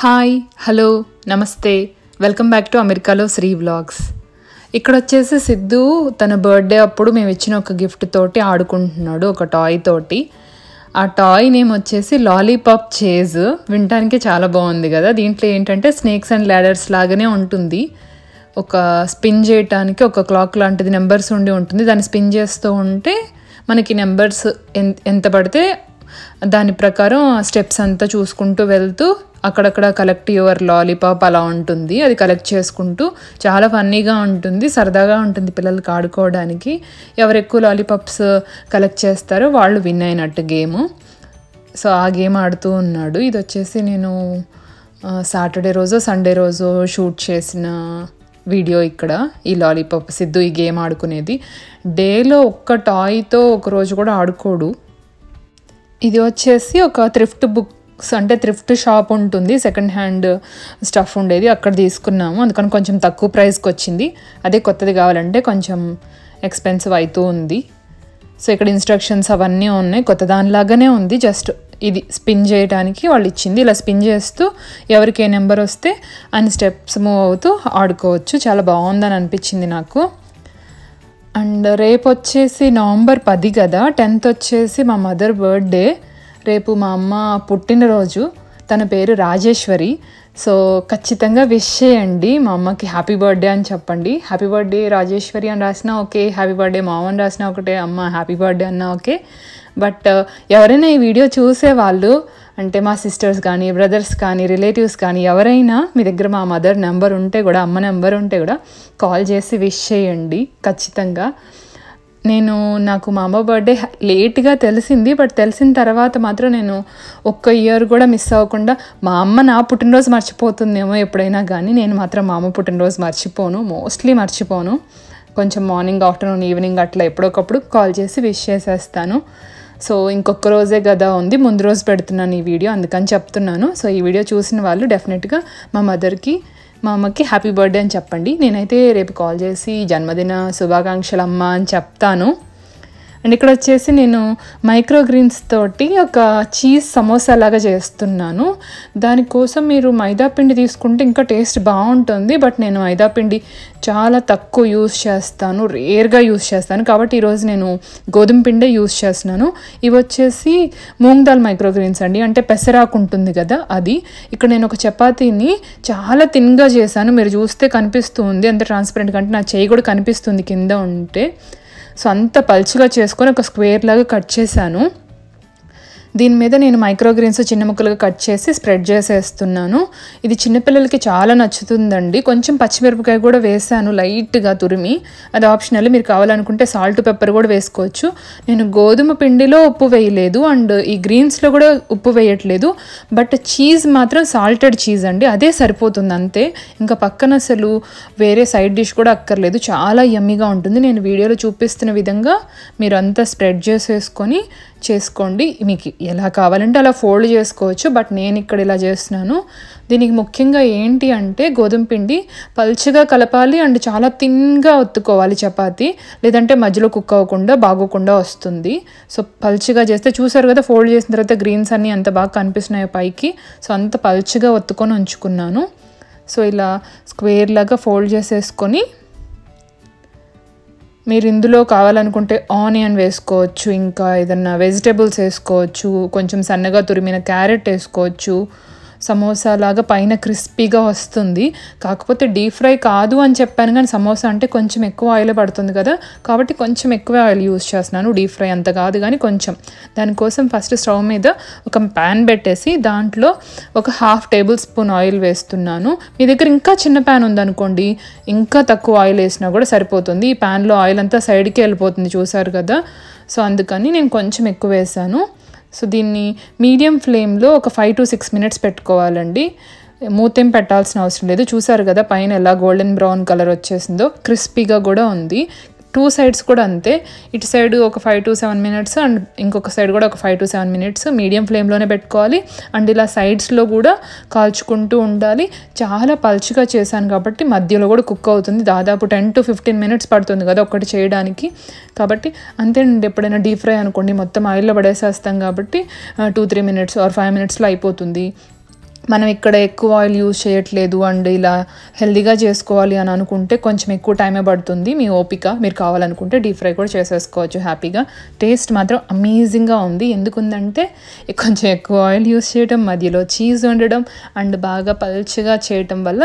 hi hello నమస్తే welcome back to అమెరికాలో Sri vlogs ఇక్కడ వచ్చేసి సిద్ధు తన బర్త్డే అప్పుడు మేము ఇచ్చిన ఒక గిఫ్ట్ తోటి ఆడుకుంటున్నాడు ఒక టాయ్ తోటి ఆ టాయ్ నేమ్ వచ్చేసి లాలీపాప్ చేజ్ వినటానికి చాలా బాగుంది కదా దీంట్లో ఏంటంటే స్నేక్స్ అండ్ ల్యాడర్స్ లాగానే ఉంటుంది ఒక స్పిన్ చేయటానికి ఒక క్లాక్ లాంటిది నెంబర్స్ ఉండి ఉంటుంది దాన్ని స్పిన్ చేస్తూ ఉంటే మనకి నెంబర్స్ ఎంత పడితే దాని ప్రకారం స్టెప్స్ అంతా చూసుకుంటూ వెళ్తూ అక్కడక్కడ కలెక్ట్ యువర్ లాలీపాప్ అలా ఉంటుంది అది కలెక్ట్ చేసుకుంటూ చాలా ఫన్నీగా ఉంటుంది సరదాగా ఉంటుంది పిల్లలకి ఆడుకోవడానికి ఎవరు ఎక్కువ లాలీపాప్స్ కలెక్ట్ చేస్తారో వాళ్ళు విన్ అయినట్టు గేమ్ సో ఆ గేమ్ ఆడుతూ ఉన్నాడు ఇది వచ్చేసి నేను సాటర్డే రోజు సండే రోజు షూట్ చేసిన వీడియో ఇక్కడ ఈ లాలీపాప్ సిద్ధు ఈ గేమ్ ఆడుకునేది డేలో ఒక్క టాయ్తో ఒక రోజు కూడా ఆడుకోడు ఇది వచ్చేసి ఒక థ్రిఫ్ట్ బుక్ అంటే థ్రిఫ్ట్ షాప్ ఉంటుంది సెకండ్ హ్యాండ్ స్టఫ్ ఉండేది అక్కడ తీసుకున్నాము అందుకని కొంచెం తక్కువ ప్రైస్కి వచ్చింది అదే కొత్తది కావాలంటే కొంచెం ఎక్స్పెన్సివ్ అవుతూ ఉంది సో ఇక్కడ ఇన్స్ట్రక్షన్స్ అవన్నీ ఉన్నాయి కొత్త దానిలాగానే ఉంది జస్ట్ ఇది స్పిన్ చేయడానికి వాళ్ళు ఇచ్చింది ఇలా స్పిన్ చేస్తూ ఎవరికి ఏ నెంబర్ వస్తే అన్ని స్టెప్స్ మూవ్ అవుతూ ఆడుకోవచ్చు చాలా బాగుందని అనిపించింది నాకు అండ్ రేపు వచ్చేసి నవంబర్ పది కదా టెన్త్ వచ్చేసి మా మదర్ బర్త్డే రేపు మా అమ్మ పుట్టినరోజు తన పేరు రాజేశ్వరి సో ఖచ్చితంగా విష్ చేయండి మా అమ్మకి హ్యాపీ బర్త్డే అని చెప్పండి హ్యాపీ బర్త్డే రాజేశ్వరి అని రాసినా ఓకే హ్యాపీ బర్త్డే మామ అని రాసినా ఒకటే అమ్మ హ్యాపీ బర్త్డే అన్నా ఓకే బట్ uh, ఎవరైనా ఈ వీడియో చూసేవాళ్ళు అంటే మా సిస్టర్స్ కానీ బ్రదర్స్ కానీ రిలేటివ్స్ కానీ ఎవరైనా మీ దగ్గర మా మదర్ నెంబర్ ఉంటే కూడా అమ్మ నెంబర్ ఉంటే కూడా కాల్ చేసి విష్ చేయండి ఖచ్చితంగా నేను నాకు మా అమ్మ బర్త్డే లేట్గా తెలిసింది బట్ తెలిసిన తర్వాత మాత్రం నేను ఒక్క ఇయర్ కూడా మిస్ అవ్వకుండా మా అమ్మ నా పుట్టినరోజు మర్చిపోతుందేమో ఎప్పుడైనా కానీ నేను మాత్రం మా అమ్మ పుట్టినరోజు మర్చిపోను మోస్ట్లీ మర్చిపోను కొంచెం మార్నింగ్ ఆఫ్టర్నూన్ ఈవినింగ్ అట్లా ఎప్పుడొకప్పుడు కాల్ చేసి విష్ చేసేస్తాను సో ఇంకొక రోజే కదా ఉంది ముందు రోజు పెడుతున్నాను ఈ వీడియో అందుకని చెప్తున్నాను సో ఈ వీడియో చూసిన వాళ్ళు డెఫినెట్గా మా మదర్కి మా అమ్మకి హ్యాపీ బర్త్డే అని చెప్పండి నేనైతే రేపు కాల్ చేసి జన్మదిన శుభాకాంక్షలు అమ్మ అని చెప్తాను అండ్ ఇక్కడ వచ్చేసి నేను మైక్రో గ్రీన్స్ తోటి ఒక చీజ్ సమోసా లాగా చేస్తున్నాను దానికోసం మీరు మైదా పిండి తీసుకుంటే ఇంకా టేస్ట్ బాగుంటుంది బట్ నేను మైదా పిండి చాలా తక్కువ యూస్ చేస్తాను రేర్గా యూస్ చేస్తాను కాబట్టి ఈరోజు నేను గోధుమ పిండే యూస్ చేస్తున్నాను ఇవి వచ్చేసి మూంగ్ దాల్ మైక్రో గ్రీన్స్ అండి అంటే పెసరాకు ఉంటుంది కదా అది ఇక్కడ నేను ఒక చపాతీని చాలా థిన్గా చేశాను మీరు చూస్తే కనిపిస్తుంది అంత ట్రాన్స్పరెంట్గా కంటే నా చేయి కూడా కనిపిస్తుంది కింద ఉంటే సో అంత పలుచగా చేసుకొని ఒక స్క్వేర్ లాగా కట్ చేశాను దీని మీద నేను మైక్రోగ్రీన్స్ చిన్న ముక్కలుగా కట్ చేసి స్ప్రెడ్ చేసేస్తున్నాను ఇది చిన్నపిల్లలకి చాలా నచ్చుతుందండి కొంచెం పచ్చిమిరపకాయ కూడా వేసాను లైట్గా తురిమి అది ఆప్షనల్ మీరు కావాలనుకుంటే సాల్ట్ పెప్పర్ కూడా వేసుకోవచ్చు నేను గోధుమ పిండిలో ఉప్పు వేయలేదు అండ్ ఈ గ్రీన్స్లో కూడా ఉప్పు వేయట్లేదు బట్ చీజ్ మాత్రం సాల్టెడ్ చీజ్ అండి అదే సరిపోతుంది అంతే ఇంకా పక్కన అసలు వేరే సైడ్ డిష్ కూడా అక్కర్లేదు చాలా యమ్మిగా ఉంటుంది నేను వీడియోలో చూపిస్తున్న విధంగా మీరు అంతా స్ప్రెడ్ చేసేసుకొని చేసుకోండి మీకు ఎలా కావాలంటే అలా ఫోల్డ్ చేసుకోవచ్చు బట్ నేను ఇక్కడ ఇలా చేస్తున్నాను దీనికి ముఖ్యంగా ఏంటి అంటే గోధుమ పిండి పల్చగా కలపాలి అండ్ చాలా థిన్గా ఒత్తుకోవాలి చపాతీ లేదంటే మధ్యలో కుక్ అవ్వకుండా బాగోకుండా వస్తుంది సో పల్చగా చేస్తే చూసారు కదా ఫోల్డ్ చేసిన తర్వాత గ్రీన్స్ అన్నీ అంత బాగా కనిపిస్తున్నాయి పైకి సో అంత పల్చగా ఒత్తుకొని ఉంచుకున్నాను సో ఇలా స్క్వేర్ లాగా ఫోల్డ్ చేసేసుకొని మీరు ఇందులో కావాలనుకుంటే ఆనియన్ వేసుకోవచ్చు ఇంకా ఏదన్నా వెజిటేబుల్స్ వేసుకోవచ్చు కొంచెం సన్నగా తురిమిన క్యారెట్ వేసుకోవచ్చు సమోసా లాగా పైన క్రిస్పీగా వస్తుంది కాకపోతే డీప్ ఫ్రై కాదు అని చెప్పాను కానీ సమోసా అంటే కొంచెం ఎక్కువ ఆయిల్ పడుతుంది కదా కాబట్టి కొంచెం ఎక్కువ ఆయిల్ యూస్ చేస్తున్నాను డీప్ ఫ్రై అంత కాదు కానీ కొంచెం దానికోసం ఫస్ట్ స్టవ్ మీద ఒక ప్యాన్ పెట్టేసి దాంట్లో ఒక హాఫ్ టేబుల్ స్పూన్ ఆయిల్ వేస్తున్నాను మీ దగ్గర ఇంకా చిన్న ప్యాన్ ఉందనుకోండి ఇంకా తక్కువ ఆయిల్ వేసినా కూడా సరిపోతుంది ఈ ప్యాన్లో ఆయిల్ అంతా సైడ్కి వెళ్ళిపోతుంది చూసారు కదా సో అందుకని నేను కొంచెం ఎక్కువ వేసాను సో దీన్ని మీడియం ఫ్లేమ్లో ఒక ఫైవ్ టు సిక్స్ మినిట్స్ పెట్టుకోవాలండి మూతేం పెట్టాల్సిన అవసరం లేదు చూసారు కదా పైన ఎలా గోల్డెన్ బ్రౌన్ కలర్ వచ్చేసిందో క్రిస్పీగా కూడా ఉంది టూ సైడ్స్ కూడా అంతే ఇటు సైడ్ ఒక five to seven minutes and ఇంకొక సైడ్ కూడా ఒక five to seven minutes medium ఫ్లేమ్లోనే పెట్టుకోవాలి అండ్ ఇలా సైడ్స్లో కూడా కాల్చుకుంటూ ఉండాలి చాలా పల్చగా చేశాను కాబట్టి మధ్యలో కూడా కుక్ అవుతుంది దాదాపు టెన్ టు ఫిఫ్టీన్ మినిట్స్ పడుతుంది కదా ఒకటి చేయడానికి కాబట్టి అంతేనండి ఎప్పుడైనా డీప్ ఫ్రై అనుకోండి మొత్తం ఆయిల్లో పడేసేస్తాం కాబట్టి two three minutes or five మినిట్స్లో అయిపోతుంది మనం ఇక్కడ ఎక్కువ ఆయిల్ యూజ్ చేయట్లేదు అండ్ ఇలా హెల్దీగా చేసుకోవాలి అని అనుకుంటే కొంచెం ఎక్కువ టైమే పడుతుంది మీ ఓపిక మీరు కావాలనుకుంటే డీప్ ఫ్రై కూడా చేసేసుకోవచ్చు హ్యాపీగా టేస్ట్ మాత్రం అమేజింగ్గా ఉంది ఎందుకుందంటే కొంచెం ఎక్కువ ఆయిల్ యూజ్ చేయడం మధ్యలో చీజ్ వండడం అండ్ బాగా పల్చగా చేయటం వల్ల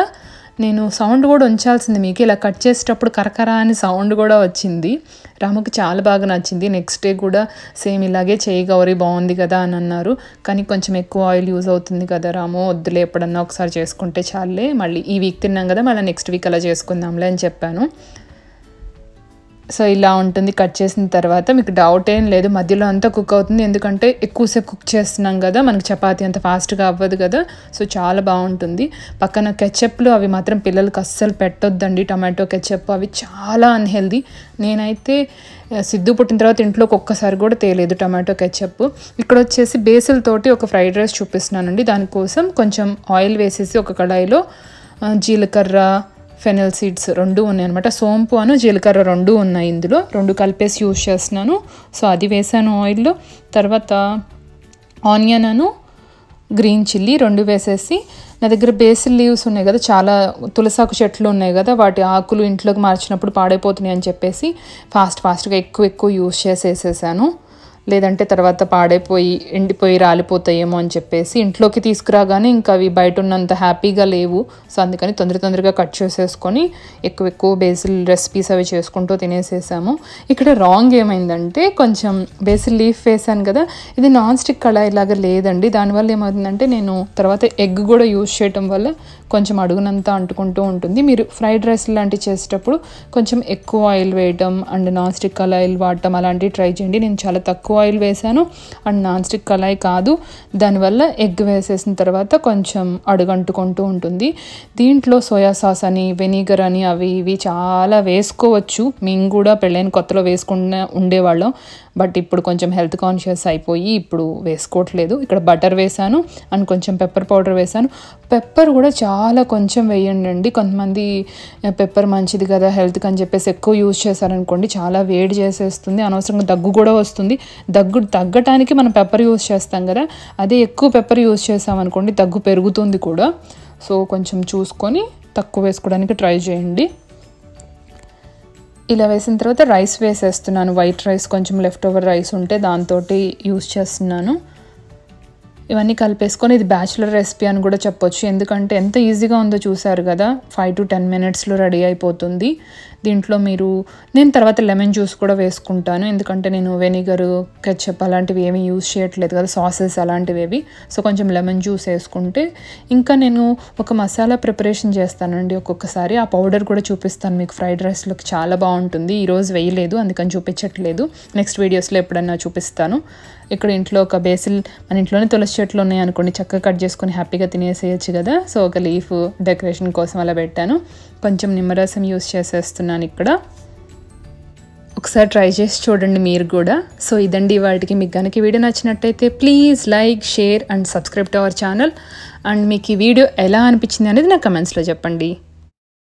నేను సౌండ్ కూడా ఉంచాల్సింది మీకు ఇలా కట్ చేసేటప్పుడు కరకరా అని సౌండ్ కూడా వచ్చింది రాముకి చాలా బాగా నచ్చింది నెక్స్ట్ డే కూడా సేమ్ ఇలాగే చేయి గౌరీ బాగుంది కదా అని అన్నారు కానీ కొంచెం ఎక్కువ ఆయిల్ యూజ్ అవుతుంది కదా రాము వద్దులే ఎప్పుడన్నా ఒకసారి చేసుకుంటే చాలే మళ్ళీ ఈ వీక్ తిన్నాం కదా మళ్ళీ నెక్స్ట్ వీక్ అలా చేసుకుందాంలే అని చెప్పాను సో ఇలా ఉంటుంది కట్ చేసిన తర్వాత మీకు డౌట్ ఏం లేదు మధ్యలో అంతా కుక్ అవుతుంది ఎందుకంటే ఎక్కువసేపు కుక్ చేస్తున్నాం కదా మనకి చపాతి అంత ఫాస్ట్గా అవ్వదు కదా సో చాలా బాగుంటుంది పక్కన కెచప్లు అవి మాత్రం పిల్లలకి అస్సలు పెట్టొద్దండి టమాటో కెచప్ అవి చాలా అన్హెల్దీ నేనైతే సిద్ధు పుట్టిన తర్వాత ఇంట్లోకి ఒక్కసారి కూడా తేలేదు టమాటో కెచప్ ఇక్కడ వచ్చేసి బేసిల్ తోటి ఒక ఫ్రైడ్ రైస్ చూపిస్తున్నానండి దానికోసం కొంచెం ఆయిల్ వేసేసి ఒక కడాయిలో జీలకర్ర ఫెనల్ సీడ్స్ రెండు ఉన్నాయి అనమాట సోంపు అను జీలకర్ర రెండు ఉన్నాయి ఇందులో రెండు కలిపేసి యూజ్ చేస్తున్నాను సో అది వేసాను ఆయిల్లో తర్వాత ఆనియన్ అను గ్రీన్ చిల్లీ రెండు వేసేసి నా దగ్గర బేసిల్ లీవ్స్ ఉన్నాయి కదా చాలా తులసాకు చెట్లు ఉన్నాయి కదా వాటి ఆకులు ఇంట్లోకి మార్చినప్పుడు పాడైపోతున్నాయి అని చెప్పేసి ఫాస్ట్ ఫాస్ట్గా ఎక్కువ ఎక్కువ యూజ్ చేసేసేసాను లేదంటే తర్వాత పాడైపోయి ఎండిపోయి రాలిపోతాయేమో అని చెప్పేసి ఇంట్లోకి తీసుకురాగానే ఇంకా అవి బయట ఉన్నంత హ్యాపీగా లేవు సో అందుకని తొందర తొందరగా కట్ చేసేసుకొని ఎక్కువ ఎక్కువ బేసిల్ రెసిపీస్ అవి చేసుకుంటూ తినేసేసాము ఇక్కడ రాంగ్ ఏమైందంటే కొంచెం బేసిల్ లీఫ్ వేసాను కదా ఇది నాన్ స్టిక్ కళా ఇలాగ లేదండి దానివల్ల ఏమవుతుందంటే నేను తర్వాత ఎగ్ కూడా యూజ్ చేయటం వల్ల కొంచెం అడుగునంత అంటుకుంటూ ఉంటుంది మీరు ఫ్రైడ్ రైస్ లాంటివి చేసేటప్పుడు కొంచెం ఎక్కువ ఆయిల్ వేయటం అండ్ నాన్ స్టిక్ కళ ఆయిల్ వాడటం అలాంటివి ట్రై చేయండి నేను చాలా తక్కువ ఎక్కువ ఆయిల్ వేశాను అండ్ నాన్ స్టిక్ కళాయి కాదు దానివల్ల ఎగ్ వేసేసిన తర్వాత కొంచెం అడుగంటుకుంటూ ఉంటుంది దీంట్లో సోయా సాస్ అని వెనిగర్ అని అవి ఇవి చాలా వేసుకోవచ్చు మేము కూడా పెళ్ళైన కొత్తలో వేసుకున్న ఉండేవాళ్ళం బట్ ఇప్పుడు కొంచెం హెల్త్ కాన్షియస్ అయిపోయి ఇప్పుడు వేసుకోవట్లేదు ఇక్కడ బటర్ వేసాను అండ్ కొంచెం పెప్పర్ పౌడర్ వేసాను పెప్పర్ కూడా చాలా కొంచెం వేయండి అండి కొంతమంది పెప్పర్ మంచిది కదా హెల్త్కి అని చెప్పేసి ఎక్కువ యూజ్ చేశారనుకోండి చాలా వేడి చేసేస్తుంది అనవసరంగా దగ్గు కూడా వస్తుంది దగ్గు తగ్గటానికి మనం పెప్పర్ యూస్ చేస్తాం కదా అదే ఎక్కువ పెప్పర్ యూస్ చేసామనుకోండి దగ్గు పెరుగుతుంది కూడా సో కొంచెం చూసుకొని తక్కువ వేసుకోవడానికి ట్రై చేయండి ఇలా వేసిన తర్వాత రైస్ వేసేస్తున్నాను వైట్ రైస్ కొంచెం లెఫ్ట్ ఓవర్ రైస్ ఉంటే దాంతో యూస్ చేస్తున్నాను ఇవన్నీ కలిపేసుకొని ఇది బ్యాచులర్ రెసిపీ అని కూడా చెప్పొచ్చు ఎందుకంటే ఎంత ఈజీగా ఉందో చూసారు కదా ఫైవ్ టు టెన్ మినిట్స్లో రెడీ అయిపోతుంది దీంట్లో మీరు నేను తర్వాత లెమన్ జ్యూస్ కూడా వేసుకుంటాను ఎందుకంటే నేను వెనిగర్ కెచ్చప్ అలాంటివి ఏమీ యూస్ చేయట్లేదు కదా సాసెస్ అలాంటివి ఏవి సో కొంచెం లెమన్ జ్యూస్ వేసుకుంటే ఇంకా నేను ఒక మసాలా ప్రిపరేషన్ చేస్తానండి ఒక్కొక్కసారి ఆ పౌడర్ కూడా చూపిస్తాను మీకు ఫ్రైడ్ రైస్లోకి చాలా బాగుంటుంది ఈరోజు వేయలేదు అందుకని చూపించట్లేదు నెక్స్ట్ వీడియోస్లో ఎప్పుడన్నా చూపిస్తాను ఇక్కడ ఇంట్లో ఒక బేసిల్ మన ఇంట్లోనే తులసి చెట్లు ఉన్నాయి అనుకోండి చక్కగా కట్ చేసుకొని హ్యాపీగా తినేసేయచ్చు కదా సో ఒక లీఫ్ డెకరేషన్ కోసం అలా పెట్టాను కొంచెం నిమ్మరసం యూస్ చేసేస్తున్నాను తీసుకున్నాను ఇక్కడ ఒకసారి ట్రై చేసి చూడండి మీరు కూడా సో ఇదండి వాటికి మీకు కనుక వీడియో నచ్చినట్టయితే please like share and subscribe to our channel and మీకు ఈ వీడియో ఎలా అనిపించింది అనేది నా కమెంట్స్లో చెప్పండి